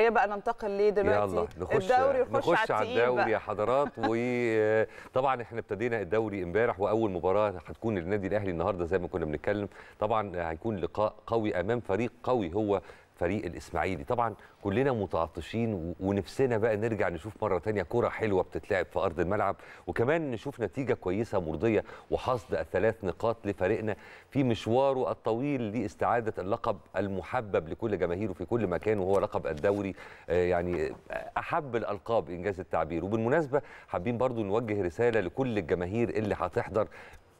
خلينا بقى ننتقل ليه دلوقتي يلا نخش الدوري نخش, نخش على على الدوري يا حضرات وطبعا احنا ابتدينا الدوري امبارح واول مباراه هتكون للنادي الاهلي النهارده زي ما كنا بنتكلم طبعا هيكون لقاء قوي امام فريق قوي هو فريق الاسماعيلي طبعا كلنا متعطشين ونفسنا بقى نرجع نشوف مره ثانيه كره حلوه بتتلعب في ارض الملعب وكمان نشوف نتيجه كويسه مرضيه وحصد الثلاث نقاط لفريقنا في مشواره الطويل لاستعاده اللقب المحبب لكل جماهيره في كل مكان وهو لقب الدوري آه، يعني احب الالقاب انجاز التعبير وبالمناسبه حابين برضو نوجه رساله لكل الجماهير اللي هتحضر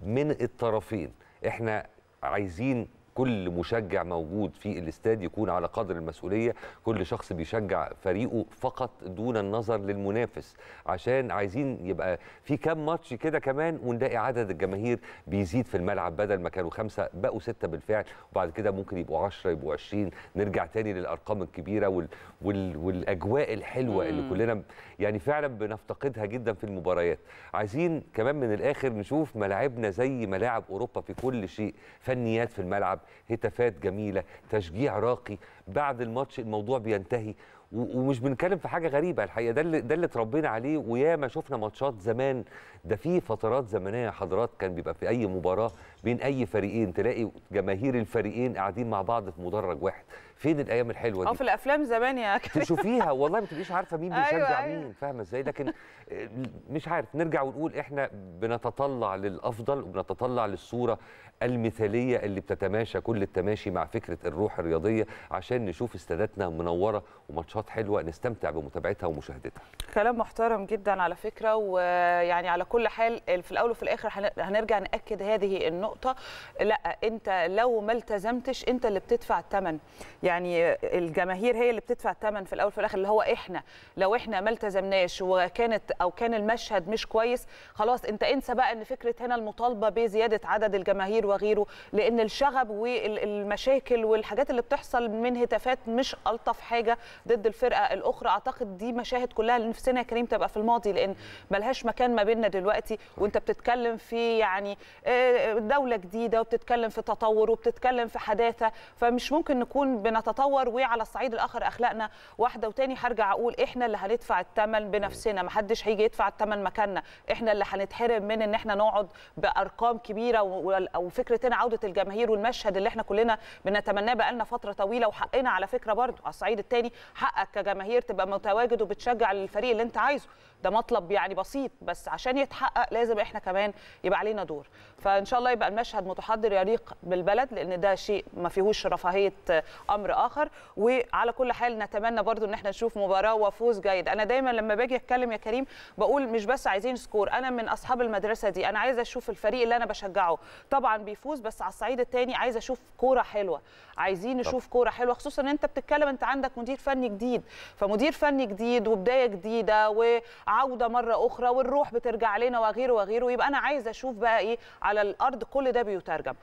من الطرفين احنا عايزين كل مشجع موجود في الاستاد يكون على قدر المسؤوليه كل شخص بيشجع فريقه فقط دون النظر للمنافس عشان عايزين يبقى في كام ماتش كده كمان ونلاقي عدد الجماهير بيزيد في الملعب بدل ما كانوا خمسه بقوا سته بالفعل وبعد كده ممكن يبقوا 10 يبقوا 20 نرجع تاني للارقام الكبيره وال... وال... والاجواء الحلوه اللي كلنا يعني فعلا بنفتقدها جدا في المباريات عايزين كمان من الاخر نشوف ملاعبنا زي ملاعب اوروبا في كل شيء فنيات في الملعب الملعب هتافات جميله تشجيع راقي بعد الماتش الموضوع بينتهي ومش بنتكلم في حاجه غريبه الحقيقه ده اللي ده اللي اتربينا عليه وياما شفنا ماتشات زمان ده في فترات زمنيه حضرات كان بيبقى في اي مباراه بين اي فريقين تلاقي جماهير الفريقين قاعدين مع بعض في مدرج واحد فين الايام الحلوه اه، دي اه في الافلام زمان يا كريم تشوفيها والله ما تبقيش عارفه مين أيوة، بيشجع أيوة مين فاهمه ازاي لكن آه، مش عارف نرجع ونقول احنا بنتطلع للافضل وبنتطلع للصوره المثاليه اللي بتتماشى كل التماشي مع فكره الروح الرياضيه عشان نشوف استاداتنا منوره وماتشات حلوه نستمتع بمتابعتها ومشاهدتها كلام محترم جدا على فكره ويعني على كل حال في الاول وفي الاخر هنرجع ناكد هذه النقطه النقطه لا انت لو ما التزمتش انت اللي بتدفع الثمن يعني الجماهير هي اللي بتدفع الثمن في الاول وفي الاخر اللي هو احنا لو احنا ما التزمناش وكانت او كان المشهد مش كويس خلاص انت انسى بقى ان فكره هنا المطالبه بزياده عدد الجماهير وغيره لان الشغب والمشاكل والحاجات اللي بتحصل من هتافات مش الطف حاجه ضد الفرقه الاخرى اعتقد دي مشاهد كلها اللي نفسنا يا كريم تبقى في الماضي لان ملهاش مكان ما بيننا دلوقتي وانت بتتكلم في يعني ده آه، دولة جديدة وبتتكلم في تطور وبتتكلم في حداثة فمش ممكن نكون بنتطور وعلى الصعيد الآخر أخلاقنا واحدة وتاني هرجع أقول إحنا اللي هندفع الثمن بنفسنا محدش هيجي يدفع الثمن مكاننا إحنا اللي هنتحرم من إن إحنا نقعد بأرقام كبيرة وفكرة هنا عودة الجماهير والمشهد اللي إحنا كلنا بنتمناه بقالنا فترة طويلة وحقنا على فكرة برضه على الصعيد التاني حقك كجماهير تبقى متواجد وبتشجع الفريق اللي أنت عايزه ده مطلب يعني بسيط بس عشان يتحقق لازم إحنا كمان يبقى علينا دور فإن شاء الله يبقى المشهد متحضر يليق بالبلد لان ده شيء ما فيهوش رفاهيه آه، امر اخر وعلى كل حال نتمنى برضو ان احنا نشوف مباراه وفوز جيد انا دايما لما باجي اتكلم يا كريم بقول مش بس عايزين سكور انا من اصحاب المدرسه دي انا عايزه اشوف الفريق اللي انا بشجعه طبعا بيفوز بس على الصعيد الثاني عايزه اشوف كوره حلوه عايزين نشوف كوره حلوه خصوصا ان انت بتتكلم انت عندك مدير فني جديد فمدير فني جديد وبدايه جديده وعوده مره اخرى والروح بترجع لنا وغيره وغيره يبقى انا عايزه اشوف بقى ايه على الارض كل كل ده بيترجم